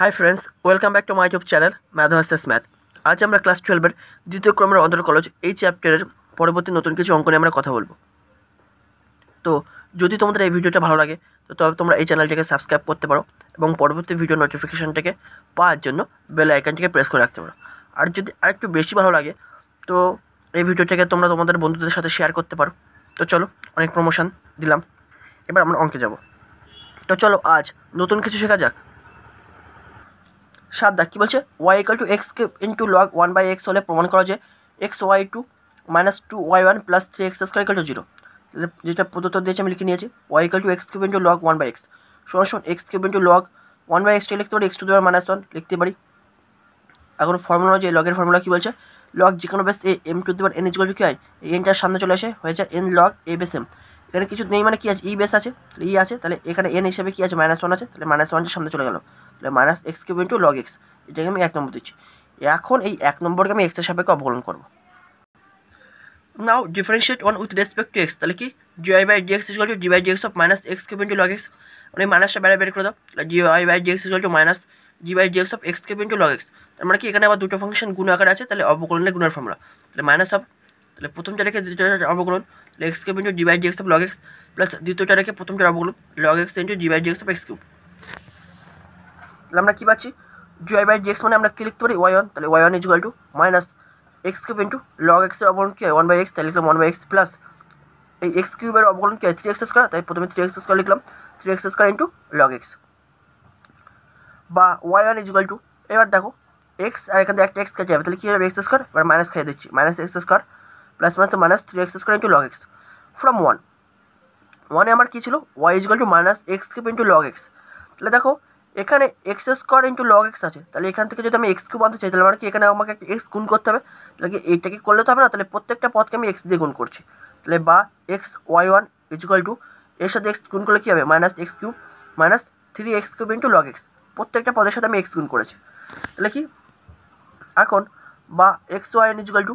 high friends welcome back to my YouTube channel math versus math আজ আমরা class টুয়েলভের দ্বিতীয় ক্রমের অন্তর কলেজ এই চ্যাপ্টারের পরবর্তী নতুন কিছু অঙ্ক নিয়ে আমরা কথা বলবো তো যদি তোমাদের এই ভিডিওটা ভালো লাগে তো তবে তোমরা এই চ্যানেলটাকে সাবস্ক্রাইব করতে পারো এবং পরবর্তী ভিডিও নোটিফিকেশানটাকে পাওয়ার জন্য বেল আইকানটিকে প্রেস করে রাখতে পারো আর যদি আরেকটু বেশি ভালো লাগে তো এই ভিডিওটাকে তোমরা তোমাদের বন্ধুদের সাথে শেয়ার করতে পারো তো চলো অনেক প্রমোশন দিলাম এবার আমরা অঙ্কে যাব তো চলো আজ নতুন কিছু শেখা যাক সাত দাগ কী বলছে ওয়াই ইকাল টু এক্সকে into log one by X হলে প্রমাণ করা যায় X Y two minus two Y one plus three X square equal to zero যেটা প্রদত্ত দিয়েছে আমি লিখে নিয়েছি Y equal to X cube into log one by X শোন শোন X cube into log one by এক্সটা লিখতে পারি এক্স টু দেওয়ার মাইনাস ওয়ান লিখতে পারি এখন ফর্মুলা যে লগের ফর্মুলা কী বলছে লগ যে কোনো বেস এ এম টু দেওয়ার এন ইজগল টু কি হয় এই এনটার সামনে চলে আসে হয়ে যায় N log A base M এখানে কিছু নেই মানে কী আছে ই e বেস আছে ই e আছে তাহলে এখানে এন হিসাবে কী আছে মাইনাস ওয়ান আছে তাহলে মাইনাস ওয়ানটা সামনে চলে গেল তাহলে minus X cube into log X এটাকে আমি এক নম্বর দিচ্ছি এখন এই এক নম্বরকে আমি এক্সের সাপেক্ষে অবকলন করব now differentiate one with respect to x তাহলে কি D Y by dx is to D by dx of minus X cube into log X মানে মাইনাসটা বাইরে বের করে দাও তাহলে D Y by dx is to minus D by dx of X cube into log X তার মানে কি এখানে আবার দুটো ফাংশন গুণ আকার আছে তাহলে অবকলনের গুণের ফর্মুলা তাহলে মাইনাস অফ তাহলে প্রথমটা রেখে দ্বিতীয়টা অবকলন তাহলে X cube into D by dx of log x plus দ্বিতীয়টা রেখে প্রথমটার অবকলন log X into D by dx of X cube তাহলে আমরা কী পাচ্ছি ডিওয়াই বাই ডিএক্স মানে আমরা কী লিখতে পারি ওয়াই ওয়ান তাহলে Y one equal to minus X cube into log এক্সের অবকলন কী হয় ওয়ান বাই এক্স তাহলে লিখলাম ওয়ান বাই এক্স প্লাস এই এক্স কিউবের অবকলন কী হয় থ্রি এক্স স্কোয়ার তাই প্রথমে থ্রি এক্স স্কোয়ার লিখলাম three X square into log X বা ওয়াই ওয়ান ইজুয়াল টু এবার দেখো এক্স আর এখান থেকে একটা এক্স কেটে যাবে তাহলে কী হবে এক্স স্কোয়ার এবার মাইনাস খাইয়ে দিচ্ছি minus X square plus minus minus three X square into log X from one ওয়ানে আমার কী ছিল Y equal to minus X cube into log X তাহলে দেখো এখানে X square into log X আছে তাহলে এখান থেকে যদি আমি এক্স কিউব আনতে চাই তাহলে মানে কি এখানে আমাকে একটা এক্স গুণ করতে হবে তাহলে কি এইটাকে করলে তো হবে না তাহলে প্রত্যেকটা পদকে আমি এক্স দিয়ে গুণ করছি তাহলে বা X Y one equal to এর সাথে এক্স গুণ করলে কী হবে minus X cube minus three X cube into log X প্রত্যেকটা পদের সাথে আমি এক্স গুণ করেছি তাহলে কি এখন বা X Y N equal to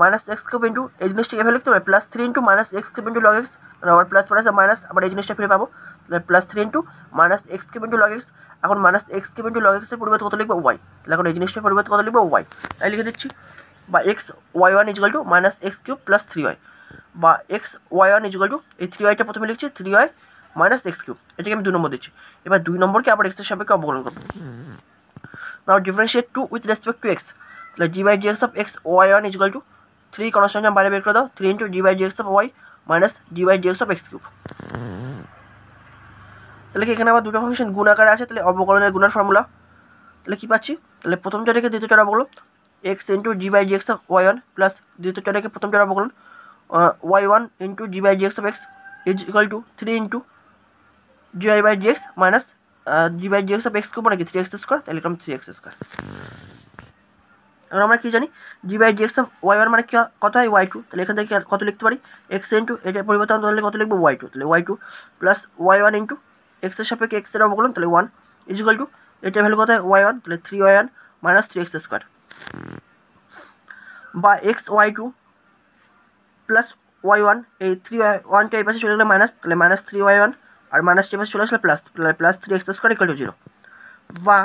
minus X cube into এই জিনিসটা এভাবে লিখতে পারবে plus three into minus X cube into log X আবার প্লাস প্লাস মাইনাস আবার এই জিনিসটা ফিরে পাবো তাহলে plus three into minus X cube into log X এখন minus X cube into log এক্সের পরিবর্তে কত লিখবো ওয়াই তাহলে এখন এই জিনিসটার পরিবর্তে কত লিখবো ওয়াই তাই লিখে দিচ্ছি বা X Y one equal to minus X cube plus three Y বা X Y one equal to এই থ্রি ওয়াইটা প্রথমে লিখছি three Y minus X cube এটাকে আমি দুই নম্বর দিচ্ছি এবার দুই নম্বরকে আবার এক্সের সাপেক্ষে অবকলন করবো now differentiate two with respect to x তাহলে জি by D x of X Y one equal to three কোনো বাইরে বের করে দাও three into D by D x of Y minus D by D x of X cube তাহলে কি এখানে আবার দুটো ফাংশন গুণ আকারে আছে তাহলে অবকলনের গুণার ফর্মুলা তাহলে কী পাচ্ছি তাহলে প্রথম চটাকে দ্বিতীয় চটা অবকলন X into G by G x of Y one plus দ্বিতীয় চটাকে প্রথম চটা অবকলন Y one into G by G x of X is equal to three into D Y by G X minus D by G x of X করবো নাকি three X square তাহলে কম three X square এখন আমরা কী জানি জি by G x of Y one মানে কী কত হয় ওয়াই টু তাহলে এখান থেকে কত লিখতে পারি এক্স ইন্টু এটার পরিবর্তন তাহলে কত লিখবো ওয়াই টু তাহলে Y two plus Y one into এক্সের সাপেক্ষে এক্সের করলাম তাহলে ওয়ান ইজিক্যাল টু এটা ভ্যালু কত ওয়াই ওয়ান তাহলে three Y one minus three X square বা X Y two plus Y one এই থ্রি ওয়াই ওয়ানটা এই পাশে চলে গেলে মাইনাস তাহলে মাইনাস থ্রি ওয়াই ওয়ান আর মাইনাস টি পাশে চলে আসলে প্লাস তাহলে plus three X square equal to zero বা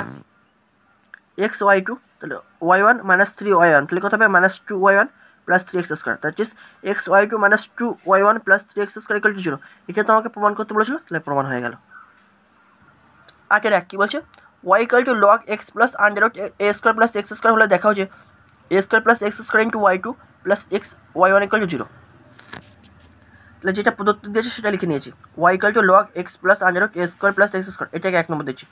এক্স ওয়াই টু তাহলে Y one minus three Y one তাহলে কত হবে minus two Y one plus three X square that is X Y two minus two Y one plus three X square equal to zero এটা তোমাকে প্রমাণ করতে বলেছিল তাহলে প্রমাণ হয়ে গেল আচ্ছা দেখ কী বলছে y equal to log x plus under a square plus x square হলে দেখা হচ্ছে a square plus x square into y two plus x Y one equal to zero তাহলে যেটা প্রদত্ত দিয়েছে সেটা লিখে নিয়েছি y equal to log x plus under a square plus x square এটাকে এক নম্বর দিচ্ছি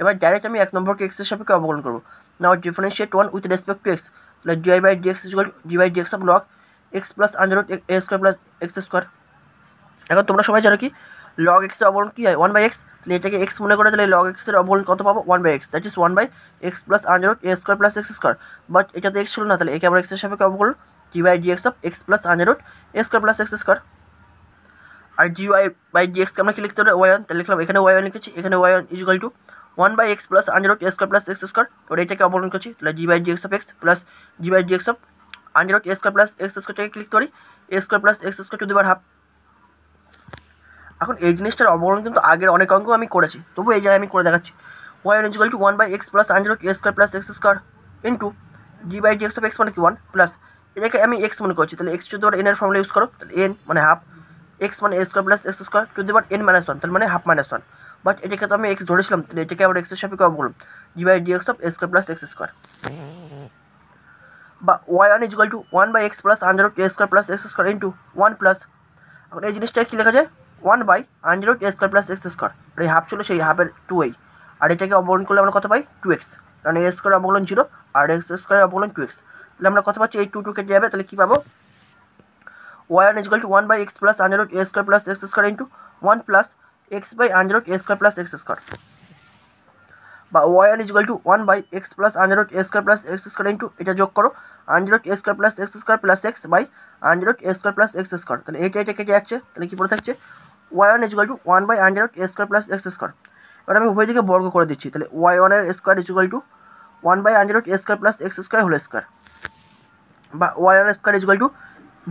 এবার ডাইরেক্ট আমি এক নম্বরকে এক্সের সাপেক্ষে অবকলন করবো now differentiate one with respect to x তাহলে d y by x equal d by dx of log x plus under a square plus x square এখন তোমরা সবাই জানো কি লগ এক্সের অবলম্বন কী হয় ওয়ান বাই এক্স তাহলে এটাকে এক্স মনে করে তাহলে লগ এক্সের অবলম্বন কত পাবো one by x that is one by x plus under root a square plus x square but এটা তো এক্স ছিল না তাহলে একে আবার এক্সের সাপেক্ষে অবকলন d by D x of x plus under root a square plus x square আর জি ওয়াই বাই ডি এক্সকে আমরা কি লিখতে পারি ওয়াই ওয়ান তাহলে লিখলাম এখানে ওয়াই ওয়ান লিখেছি এখানে y one equal to one by x plus under root a square plus x square এবার এটাকে অবলম্বন করছি তাহলে জি by D x of x plus d by D x of under root a square click করি a square plus x square to দুবার half এখন এই জিনিসটার অবগণ কিন্তু আগের অনেক অঙ্ক আমি করেছি তবু এই জায়গায় আমি করে দেখাচ্ছি ওয়াই আর equal to one by x plus under কে square plus x square into G by d of x মানে কি ওয়ান প্লাস এটাকে আমি এক্স মনে করছি তাহলে এক্স টু দেওয়ার এন এর ফর্মুলা ইউজ করো তাহলে এন মানে হাফ এক্স মানে x square plus x square to দেওয়ার এন মাইনাস ওয়ান তাহলে মানে হাফ মাইনাস ওয়ান বাট এটাকে তো আমি এক্স ধরেছিলাম তাহলে এটাকে আবার এক্সের সাপেক্ষে অব করলাম d by D x of x square plus x square বা Y one equal to one by x plus under কে square plus x square into one plus এখন এই জিনিসটা কী লেখা যায় one by one zero a square plus x square আর এই হাফ ছিল সেই হাফের টু এই আর এটাকে অবলম্বন করলে আমরা কত পাই টু এক্স কারণ এ স্কোয়ার অবলম্বন জিরো আর এক্স স্কোয়ার অবলম্বন টু এক্স তাহলে আমরা কত পাচ্ছি এই টু টু কেটে যাবে তাহলে কী পাবো ওয়াই আর equal to one by x plus under a square plus x square into one plus x by under root a square plus x square বা ওয়াই আর equal to one by x plus under a square plus x square into এটা যোগ করো under root a square plus x square plus x by under a square plus x square তাহলে এইটা এটা কেটে যাচ্ছে তাহলে কী পড়ে থাকছে y one equal to one by under root a square plus x square এবার আমি উভয় দিকে বর্গ করে দিচ্ছি তাহলে ওয়াই ওয়ানের square equal to one by under root a square plus x square whole square বা Y one square equal to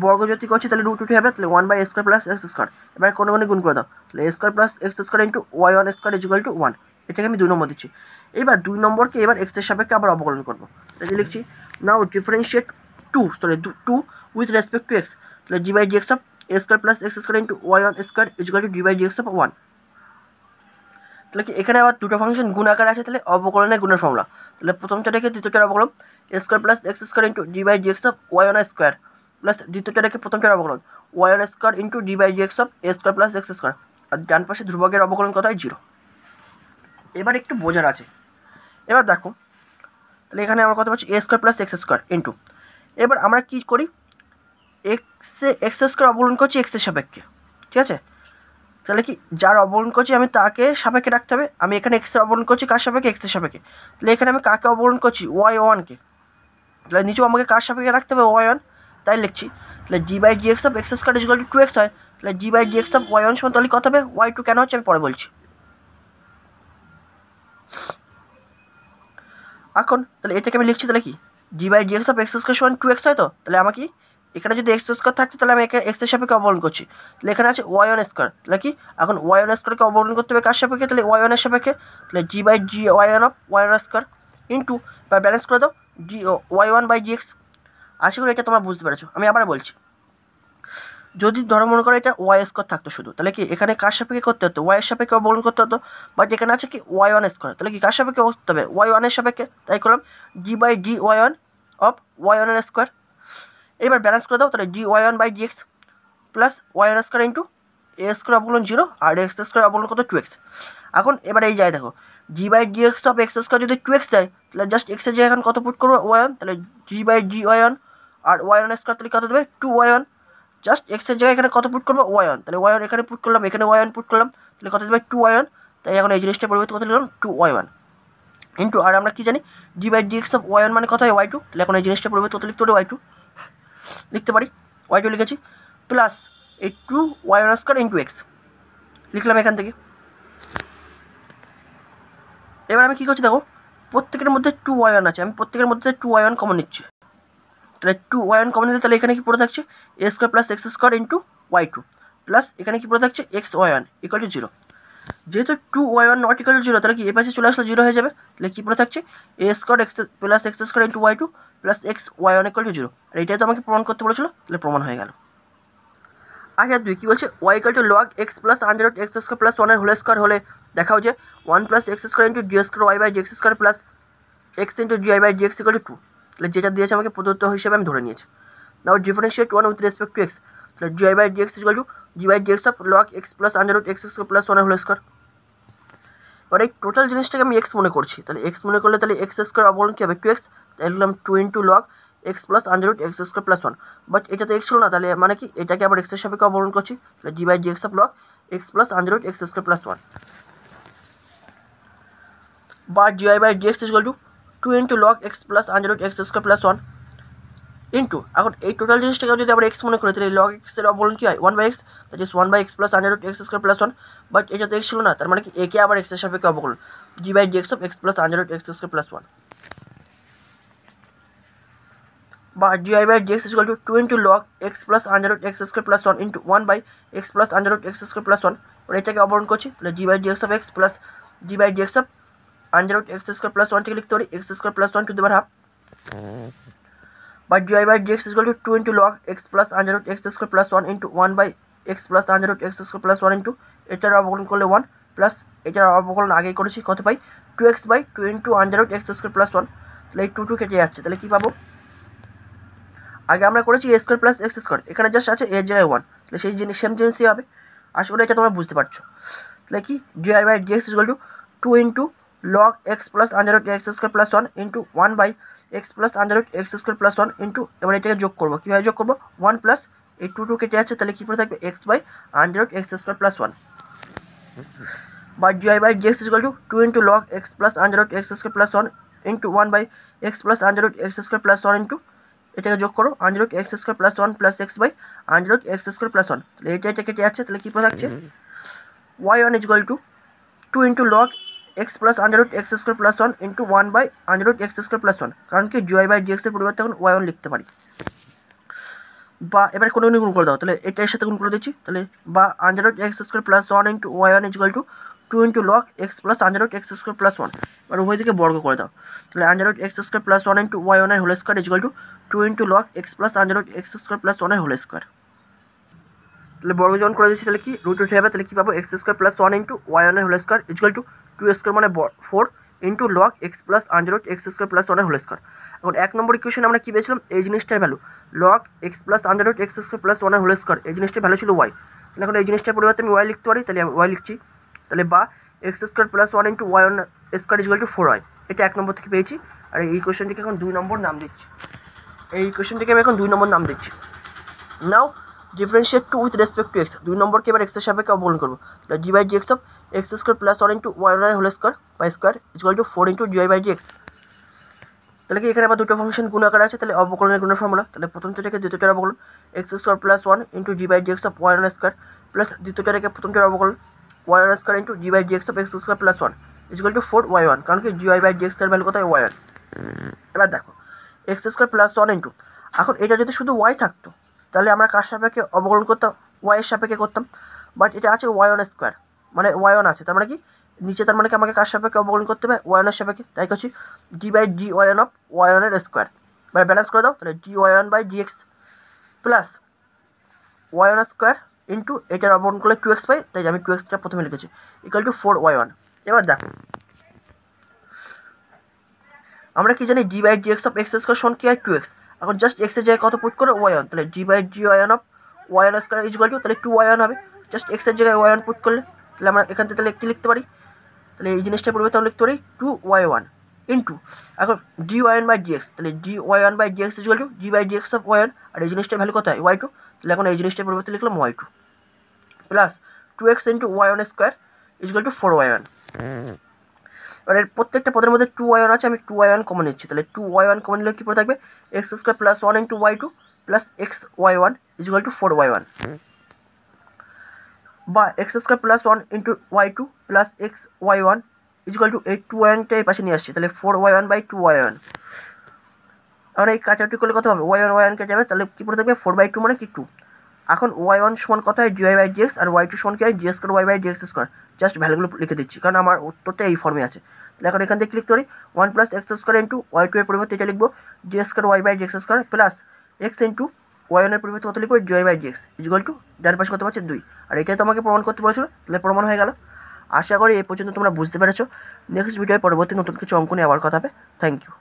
বর্গ যদি করছি তাহলে রুট টু হবে তাহলে one by square plus x square এবার কোনো কোনো গুণ করে দাও তাহলে square plus x square into y one square equal to one এটাকে আমি দুই নম্বর দিচ্ছি এবার দুই নম্বরকে এবার এক্সের সাপেক্ষে আবার অবকলন করবো তাহলে লিখছি now differentiate to sorry to with respect to x তাহলে জি by G x of a square plus x square into y one square equal to D by dx of one তাহলে কি এখানে আবার দুটো ফাংশন গুণ আকার আছে তাহলে অবকলনের গুণের ফর্মুলা তাহলে প্রথমটাকে দ্বিতীয়টার অবকলন a square plus x square into D by dx of Y one square plus দ্বিতীয়টাকে প্রথমটার অবকলন Y one square into D by dx of a square plus x square আর ডান পাশে ধ্রুবকের অবকলন কত হয় জিরো এবার একটু বোঝার আছে এবার দেখো তাহলে এখানে আমার কথা বলছি a square plus x square into এবার আমরা কী করি এক্সে এক্স স্কোয়ার অবলন করছি এক্সের সাপেক্ষে ঠিক আছে তাহলে কি যার অবলন করছি আমি তাকে সাপেক্ষে রাখতে হবে আমি এখানে এক্সের অবলন করছি কার সাপেক্ষে এক্সের সাপেক্ষে তাহলে এখানে আমি কাকে অবলন করছি ওয়াই ওয়ানকে তাহলে নিচেও আমাকে কার সাপেক্ষে রাখতে হবে ওয়াই ওয়ান তাই লিখছি তাহলে জি by G x of x square equal to two x হয় তাহলে জি by G x of Y one সমান তাহলে কত হবে ওয়াই টু কেন হচ্ছে আমি পরে বলছি এখন তাহলে এটাকে আমি লিখছি তাহলে কি d by G x of x square সমান টু এক্স হয় তো তাহলে আমাকে এখানে যদি এক্স স্কোয়ার থাকছে তাহলে আমি এখানে এক্সের সাপেক্ষে অবলন করছি তাহলে এখানে আছে ওয়াই ওয়ান স্কোয়ার তাহলে কি এখন ওয়াই ওয়ান স্কোয়ারকে অবলন করতে হবে কার সাপেক্ষে তাহলে ওয়াই ওয়ানের সাপেক্ষে তাহলে জি by d y one of Y one square into বা ব্যালেন্স করে দাও d y one by G x আশা করি এটা তোমরা বুঝতে পেরেছো আমি আবার বলছি যদি ধরো মনে করো এটা ওয়াই স্কোয়ার থাকতো শুধু তাহলে কি এখানে কার সাপেক্ষে করতে হতো ওয়াই এর সাপেক্ষে অবলন করতে হতো বাট এখানে আছে কি ওয়াই ওয়ান স্কোয়ার তাহলে কি কার সাপেক্ষে করতে হবে ওয়াই ওয়ানের সাপেক্ষে তাই করলাম d by d y one of y ওয়ানের স্কোয়ার এবার ব্যালেন্স করে দাও তাহলে d y one by D x plus Y one square into a square অবলন জিরো আর এক্স স্কোয়ার অবলন কত টু এক্স এখন এবার এই যায় দেখো d by D x of x square যদি টু এক্স যায় তাহলে জাস্ট এক্সের জায়গায় এখন কত পুট করবো ওয়ান তাহলে জি বাই ডি ওয়ান আর ওয়াই ওয়ান স্কোয়ার তাহলে কত দেবে টু ওয়ান জাস্ট এক্সের জায়গায় এখানে কত পুট করবো ওয়ান তাহলে ওয়ান এখানে পুট করলাম এখানে ওয়ান পুট করলাম তাহলে কত দেবে টু ওয়ান তাই এখন এই জিনিসটা পরিবর্তন কত লিখলাম টু ওয়ান ইন্টু আর আমরা কি জানি জি by D x of one মানে কত হয় ওয়াই টু তাহলে এখন এই জিনিসটা পরিবর্তন কত লিখতে হবে ওয়াই টু লিখতে পারি ওয়াই টু লিখেছি প্লাস এই two Y one square into x লিখলাম এখান থেকে এবার আমি কী করছি দেখো প্রত্যেকের মধ্যে টু ওয়াই ওয়ান আছে আমি প্রত্যেকের মধ্যে টু ওয়াই ওয়ান কমন নিচ্ছি তাহলে টু ওয়াই ওয়ান কমন নিলে তাহলে এখানে কি পড়ে থাকছে a square plus x square into y two plus এখানে কি পড়ে থাকছে x Y one equal to zero যেহেতু two Y one not equal zero তাহলে কি এ পাশে চলে আসলে জিরো হয়ে যাবে তাহলে কী পড়ে থাকছে a square x plus x square into y two plus x Y one equal to zero আর এটাই তো আমাকে প্রমাণ করতে বলেছিল তাহলে প্রমাণ হয়ে গেল আচ্ছা দুই কী বলছে Y equal to log x plus hundred x square plus ওয়ানের হোল স্কোয়ার হলে দেখাও যে one plus x square into d square y by D x square plus x into d y by D x equal to two তাহলে যেটা দিয়েছে আমাকে প্রদত্ত হিসেবে আমি ধরে নিয়েছি now differentiate one with respect to x d y / d x = g / d x of log x +√ x² + 1 whole square বড় এই টোটাল জিনিসটাকে আমি x মনে করছি তাহলে x মনে করলে তাহলে x² আবরণ কি হবে 2x তাহলে 2 * log x +√ x² + 1 but এটা তো x ছিল না তাহলে মানে কি এটাকে আবার x এর সাপেক্ষে আবরণ করছি তাহলে g / d x of log x +√ x² + 1 b a d d y / d x = 2 * log x +√ x² + 1 into এখন এই টোটাল জিনিসটাকে যদি আমরা এক্স মনে করি তাহলে লগ এক্স এর অবলন কি হয় one by x that is one by x plus under root x square plus one but এটা তো এক্স ছিল না তার মানে কি একে আবার এক্সের সাপেক্ষে অবকলন d by D x of x plus under root x square plus one বা d y by D x equal to two into log x plus under root x square plus one into one by x plus under root x square plus one এটাকে অবরণ করছি তাহলে জি by D x of x plus d by D x of under root x square plus ওয়ানটাকে লিখতে পারি x square plus one to the power half by dy by dx is equal to 2 into log x plus under root x square plus 1 into 1 by x plus under root x square plus 1 into এটার অবকলন করলে 1 plus এটার অবকলন আগে করেছি কত পাই 2x by 2 into under root x square plus 1 তাহলে এই টু 2 কেটে যাচ্ছে তাহলে কী পাবো আগে আমরা করেছি a square plus x square এখানে জাস্ট আছে a জায়গায় 1 তাহলে সেই জিনিস সেম জিনিসই হবে আশা করি এটা তোমরা বুঝতে পারছো তাহলে কি dy by dx is equal to 2 into log x plus under root x square plus one into one by x plus under root x square plus one into এবার এটাকে যোগ করবো কীভাবে যোগ করবো ওয়ান প্লাস এই টু টু কেটে যাচ্ছে তাহলে কী করে থাকবে x by under root x square plus one বা d y by dx is two two into log x plus under root x square plus one into one by x plus under root x square plus one into এটাকে যোগ করো under root x square plus one plus x by under root x square plus one তাহলে এটা এটা কেটে যাচ্ছে তাহলে কী করে থাকছে y one is two two into log x plus under root x square plus one into one by under root x square plus one কারণ কি জুয়াই বাই ডিএক্সের পরিবর্তে এখন ওয়াই ওয়ান লিখতে পারি বা এবার কোনো গুণ করে দাও তাহলে এটার সাথে গুণ করে দিচ্ছি তাহলে বা under root x square plus one into y one equal to two into log x plus under root x square plus one এবার উভয় থেকে বর্গ করে দাও তাহলে under root x square plus one into y ওয়ানের whole square equal to two into log x plus under root x square plus ওয়ানের whole square তাহলে বর্গ যখন করে দিচ্ছি তাহলে কি রুট উঠে যাবে তাহলে কী পাবো x square plus one into y ওয়ানের whole square equal to two square মানে four into log x plus under root x square plus ওয়ানের হোল স্কোয়ার এখন এক নম্বর ইকুয়েশন আমরা কী পেয়েছিলাম এই জিনিসটার value log x plus under root x square plus ওয়ানের হোল স্কোয়ার এই জিনিসটার ভ্যালু ছিল ওয়াই তাহলে এখন এই জিনিসটার পরিবর্তে আমি ওয়াই লিখতে পারি তাহলে আমি ওয়াই লিখছি তাহলে বা x square plus one into y one square equal to four হয় এটা এক নম্বর থেকে পেয়েছি আর এই ইকুয়েশনটিকে এখন দুই নম্বর নাম দিচ্ছি এই ইকুয়েশনটিকে আমি এখন দুই নম্বর নাম দিচ্ছি now differentiate two with respect to x দুই নম্বরকে এবার এক্সের সাপেক্ষে অবলম্বন করবো তাহলে জি by G x of x square plus one into one one whole square by square equal to four into G by G x তাহলে কি এখানে আবার দুটো ফাংশন গুণ আকার আছে তাহলে অবকলনের গুণের ফর্মুলা তাহলে প্রথম চটাকে দ্বিতীয় চটার অবকলন x square plus one into G by G x of one one square plus দ্বিতীয় চটাকে প্রথম চটার অবকলন Y one square into G by G x of x square plus one equal to four y one কারণ কি d Y by G x এর value কত Y one এবার দেখো x square plus one into এখন এটা যদি শুধু ওয়াই থাকতো তাহলে আমরা কার সাপেক্ষে অবকলন করতাম ওয়াইয়ের সাপেক্ষে করতাম বাট এটা আছে ওয়ান স্কোয়ার মানে ওয়ান আছে তার মানে কি নিচে তার মানে কি আমাকে কার সাপেক্ষে অবকলন করতে হবে ওয়ানের সাপেক্ষে তাই করছি d by d one of ওয়ানের স্কোয়ার মানে ব্যালেন্স করে দাও তাহলে d one by D x plus one square into এটার অবকলন করলে টু এক্স পাই তাই আমি টু এক্সটা প্রথমে লিখেছি ইকাল টু ফোর ওয়ান এবার দেখো আমরা কি জানি d by D x of x square সমান কি হয় টু এক্স এখন জাস্ট এক্সের জায়গায় কত পুট করে ওয়াই অন তাহলে জি by d y one of y one square is to তাহলে টু ওয়াই অন হবে জাস্ট এক্সের জায়গায় ওয়াই অন পুট করলে তাহলে আমরা এখান থেকে তাহলে একটি লিখতে পারি তাহলে এই জিনিসটা পড়বে তাহলে লিখতে পারি two Y one in two এখন d y one by x তাহলে d y one by x is to d by x of Y one আর এই জিনিসটার ভ্যালু কত হয় ওয়াই টু তাহলে এখন এই জিনিসটার পরিবর্তে লিখলাম y two plus two x into y one square is to four y one মানে এর প্রত্যেকটা পদের মধ্যে টু ওয়াই ওয়ান আছে আমি টু ওয়াই ওয়ান কমন নিচ্ছি তাহলে টু ওয়াই ওয়ান কমন নিলে কী পড়ে থাকবে x square plus one into y two plus x Y one equal to four y one বা x square plus one into y two plus x Y one equal to এই two ওয়ানটা এই পাশে নিয়ে আসছি তাহলে four y one by two Y one আর এই কাটাকুটি করলে কত হবে ওয়াই ওয়ান ওয়াই ওয়ানকে যাবে তাহলে কী পড়ে থাকবে ফোর বাই টু মানে কি টু এখন ওয়াই ওয়ান সমান কত হয় জিওয়াই বাই জিএক্স আর ওয়াই টু সমান কি হয় d s square y by d x square just ভ্যালুগুলো লিখে দিচ্ছি কারণ আমার উত্তরটা এই ফর্মে আছে তাহলে এখন এখান থেকে ক্লিক করি one plus x square into y two এর পরিবর্তে এটা লিখবো জিএস কর y by d x square plus x into y ওয়ানের পরিবর্তে কত লিখবো d y by d x equal to ডান পাশে কত পাচ্ছে দুই আর এটাই তো আমাকে প্রমাণ করতে পারছিল তাহলে প্রমাণ হয়ে গেল আশা করি এই পর্যন্ত তোমরা বুঝতে পেরেছো নেক্সট ভিডিওয় পরবর্তী নতুন কিছু অঙ্ক নিয়ে আবার কথা হবে থ্যাংক ইউ